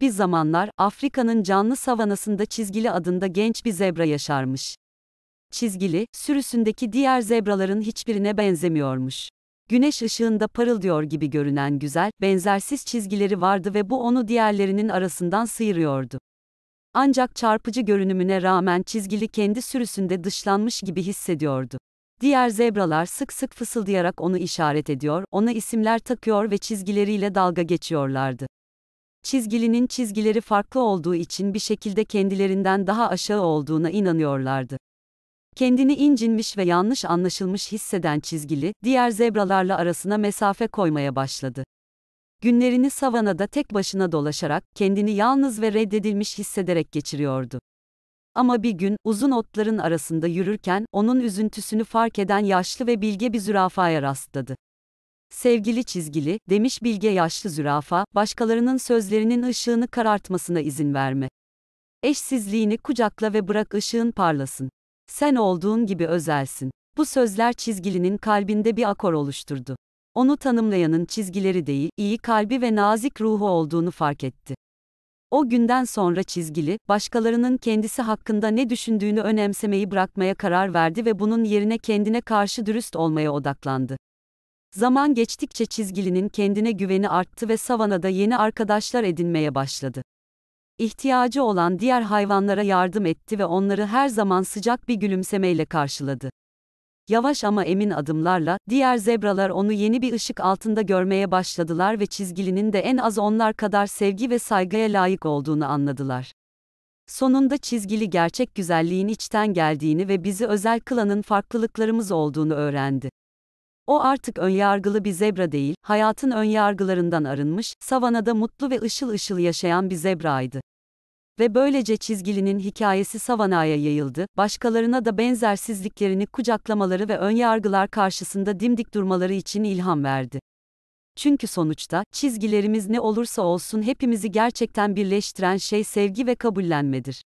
Bir zamanlar Afrika'nın canlı savanasında Çizgili adında genç bir zebra yaşarmış. Çizgili, sürüsündeki diğer zebraların hiçbirine benzemiyormuş. Güneş ışığında parıldıyor gibi görünen güzel, benzersiz çizgileri vardı ve bu onu diğerlerinin arasından sıyırıyordu. Ancak çarpıcı görünümüne rağmen çizgili kendi sürüsünde dışlanmış gibi hissediyordu. Diğer zebralar sık sık fısıldayarak onu işaret ediyor, ona isimler takıyor ve çizgileriyle dalga geçiyorlardı çizgilinin çizgileri farklı olduğu için bir şekilde kendilerinden daha aşağı olduğuna inanıyorlardı. Kendini incinmiş ve yanlış anlaşılmış hisseden çizgili, diğer zebralarla arasına mesafe koymaya başladı. Günlerini savanada tek başına dolaşarak, kendini yalnız ve reddedilmiş hissederek geçiriyordu. Ama bir gün, uzun otların arasında yürürken, onun üzüntüsünü fark eden yaşlı ve bilge bir zürafaya rastladı. Sevgili çizgili, demiş bilge yaşlı zürafa, başkalarının sözlerinin ışığını karartmasına izin verme. Eşsizliğini kucakla ve bırak ışığın parlasın. Sen olduğun gibi özelsin. Bu sözler çizgilinin kalbinde bir akor oluşturdu. Onu tanımlayanın çizgileri değil, iyi kalbi ve nazik ruhu olduğunu fark etti. O günden sonra çizgili, başkalarının kendisi hakkında ne düşündüğünü önemsemeyi bırakmaya karar verdi ve bunun yerine kendine karşı dürüst olmaya odaklandı. Zaman geçtikçe çizgilinin kendine güveni arttı ve savanada yeni arkadaşlar edinmeye başladı. İhtiyacı olan diğer hayvanlara yardım etti ve onları her zaman sıcak bir gülümsemeyle karşıladı. Yavaş ama emin adımlarla, diğer zebralar onu yeni bir ışık altında görmeye başladılar ve çizgilinin de en az onlar kadar sevgi ve saygıya layık olduğunu anladılar. Sonunda çizgili gerçek güzelliğin içten geldiğini ve bizi özel kılanın farklılıklarımız olduğunu öğrendi. O artık önyargılı bir zebra değil, hayatın önyargılarından arınmış, savanada mutlu ve ışıl ışıl yaşayan bir zebraydı. Ve böylece çizgilinin hikayesi savanaya yayıldı, başkalarına da benzersizliklerini kucaklamaları ve önyargılar karşısında dimdik durmaları için ilham verdi. Çünkü sonuçta, çizgilerimiz ne olursa olsun hepimizi gerçekten birleştiren şey sevgi ve kabullenmedir.